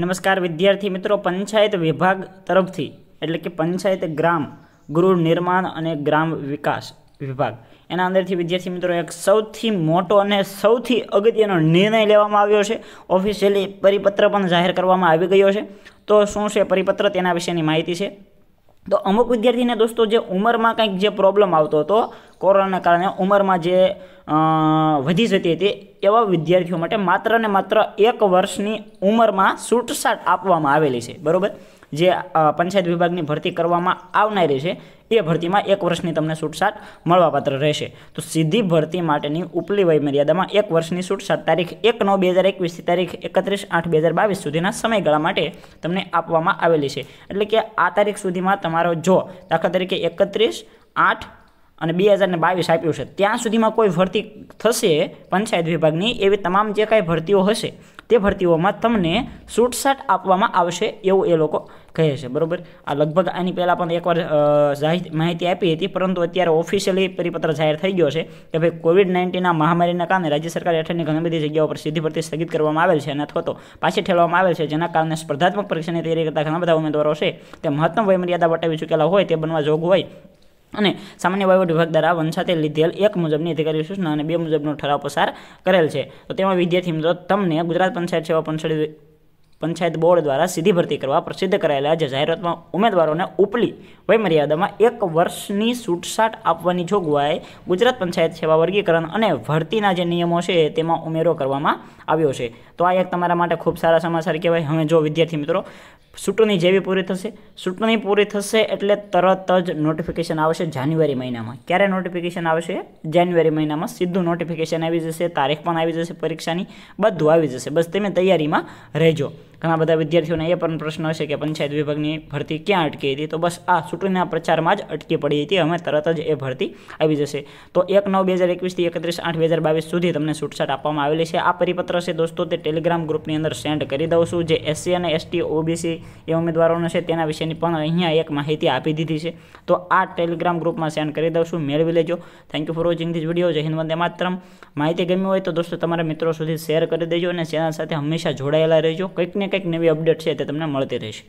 નમસ્કાર વિદ્યાર્થી મિત્રો પંચાયત વિભાગ તરફથી એટલે કે પંચાયત ગ્રામ ગૃહ નિર્માણ અને ગ્રામ વિકાસ વિભાગ એના અંદરથી વિદ્યાર્થી મિત્રો એક સૌથી મોટો અને સૌથી અગત્યનો નિર્ણય લેવામાં આવ્યો છે ઓફિશિયલી પરિપત્ર પણ જાહેર કરવામાં આવી ગયો છે તો શું છે પરિપત્ર તેના વિશેની માહિતી છે તો અમુક વિદ્યાર્થીને દોસ્તો જે ઉંમરમાં કંઈક જે પ્રોબ્લેમ આવતો હતો કોરોનાના કારણે ઉંમરમાં જે વધી જતી હતી એવા વિદ્યાર્થીઓ માટે માત્ર ને માત્ર એક વર્ષની ઉંમરમાં છૂટછાટ આપવામાં આવેલી છે બરાબર જે પંચાયત વિભાગની ભરતી કરવામાં આવનારી છે એ ભરતીમાં એક વર્ષની તમને છૂટછાટ મળવાપાત્ર રહેશે તો સીધી ભરતી માટેની ઉપલી વય મર્યાદામાં એક વર્ષની છૂટછાટ તારીખ એક નવ બે હજાર એકવીસથી તારીખ એકત્રીસ આઠ બે હજાર બાવીસ સુધીના સમયગાળા માટે તમને આપવામાં આવેલી છે એટલે કે આ તારીખ સુધીમાં તમારો જો દાખલા તરીકે એકત્રીસ આઠ અને બે હજારને બાવીસ આપ્યું છે ત્યાં સુધીમાં કોઈ ભરતી થશે પંચાયત વિભાગની એવી તમામ જે કાંઈ ભરતીઓ હશે તે ભરતીઓમાં તમને સૂટસાટ આપવામાં આવશે એવું એ લોકો કહે છે બરાબર આ લગભગ આની પહેલાં પણ એકવાર જાહેર માહિતી આપી હતી પરંતુ અત્યારે ઓફિશિયલી પરિપત્ર જાહેર થઈ ગયો છે કે ભાઈ કોવિડ નાઇન્ટીનના મહામારીના કારણે રાજ્ય સરકાર હેઠળની ઘણી બધી જગ્યાઓ પર સીધી ભરતી સ્થગિત કરવામાં આવેલ છે અને અથવા તો પાછી ઠેલવામાં આવેલ છે જેના કારણે સ્પર્ધાત્મક પરીક્ષાની તૈયારી કરતા ઘણા બધા ઉમેદવારો છે તે મહત્તમ વયમર્યાદા વટાવી ચૂકેલા હોય તે બનવા જોગ હોય અને સામાન્ય વહીવટ વિભાગ દ્વારા વંશાતે લીધેલ એક મુજબની અધિકારી સૂચના અને બે મુજબનો ઠરાવ પસાર કરેલ છે તો તેમાં વિદ્યાર્થી મિત્રો તમને ગુજરાત પંચાયત સેવા પંચાયત પંચાયત બોર્ડ દ્વારા સીધી ભરતી કરવા પ્રસિદ્ધ કરાયેલા જે જાહેરાતમાં ઉમેદવારોને ઉપલી વયમર્યાદામાં એક વર્ષની છૂટછાટ આપવાની જોગવાઈ ગુજરાત પંચાયત સેવા વર્ગીકરણ અને ભરતીના જે નિયમો છે તેમાં ઉમેરો કરવામાં આવ્યો છે તો આ એક તમારા માટે ખૂબ સારા સમાચાર કહેવાય હવે જો વિદ્યાર્થી મિત્રો સૂટની જેવી પૂરી થશે સૂટની પૂરી થશે એટલે તરત જ નોટિફિકેશન આવશે જાન્યુઆરી મહિનામાં ક્યારે નોટિફિકેશન આવશે જાન્યુઆરી મહિનામાં સીધું નોટિફિકેશન આવી જશે તારીખ પણ આવી જશે પરીક્ષાની બધું આવી જશે બસ તમે તૈયારીમાં રહેજો ઘણા બધા વિદ્યાર્થીઓને એ પણ પ્રશ્ન હશે કે પંચાયત વિભાગની ભરતી ક્યાં અટકી હતી તો બસ આ ચૂંટણીના પ્રચારમાં જ અટકી પડી હતી અમે તરત જ એ ભરતી આવી જશે તો એક નવ બે હજાર એકવીસથી એકત્રીસ આઠ બે હજાર બાવીસ સુધી તમને છૂટછાટ આપવામાં આવેલી છે આ પરિપત્ર છે દોસ્તો તે ટેલિગ્રામ ગ્રુપની અંદર સેન્ડ કરી દઉં છું જે એસસી અને એસટી ઓબીસી એ ઉમેદવારોનો છે તેના વિશેની પણ અહીંયા એક માહિતી આપી દીધી છે તો આ ટેલિગ્રામ ગ્રુપમાં સેન્ડ કરી દઉં છું મેળવી લેજો thank you for watching this video જય હિન્દ વંદે માત્રમ માહિતી ગમી હોય તો દોસ્તો તમારા મિત્રો સુધી શેર કરી દેજો અને ચેનલ સાથે હંમેશા જોડાયેલા રહેજો કંઈક ને કંઈક નવી અપડેટ છે તે તમને મળતી રહેશે